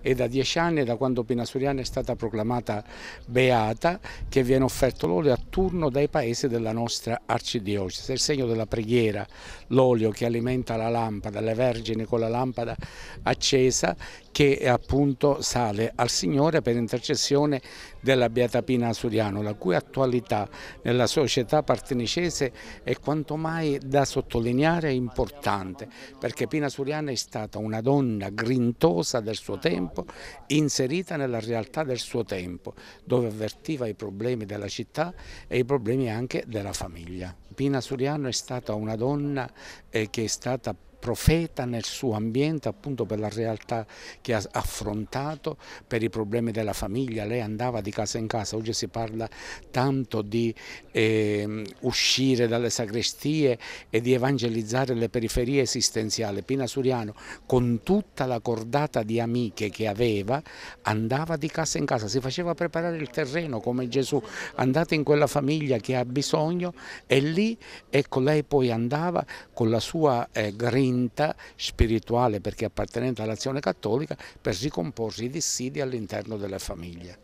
è da dieci anni, da quando Pina Suriana è stata proclamata beata, che viene offerto l'olio a turno dai paesi della nostra arcidiocesi. È il segno della preghiera, l'olio che alimenta la lampada, le vergini con la lampada accesa che appunto sale al Signore per intercessione della Beata Pina Asuriano, la cui attualità nella società partenicese è quanto mai da sottolineare e importante, perché Pina Suriana è stata una donna grintosa del suo tempo, tempo, inserita nella realtà del suo tempo, dove avvertiva i problemi della città e i problemi anche della famiglia. Pina Suriano è stata una donna eh, che è stata profeta nel suo ambiente appunto per la realtà che ha affrontato, per i problemi della famiglia, lei andava di casa in casa, oggi si parla tanto di eh, uscire dalle sagrestie e di evangelizzare le periferie esistenziali, Pina Suriano con tutta la cordata di amiche che aveva andava di casa in casa, si faceva preparare il terreno come Gesù, andate in quella famiglia che ha bisogno e lì ecco lei poi andava con la sua eh, grinta spinta spirituale perché appartenente all'azione cattolica per ricomporsi i dissidi all'interno della famiglia.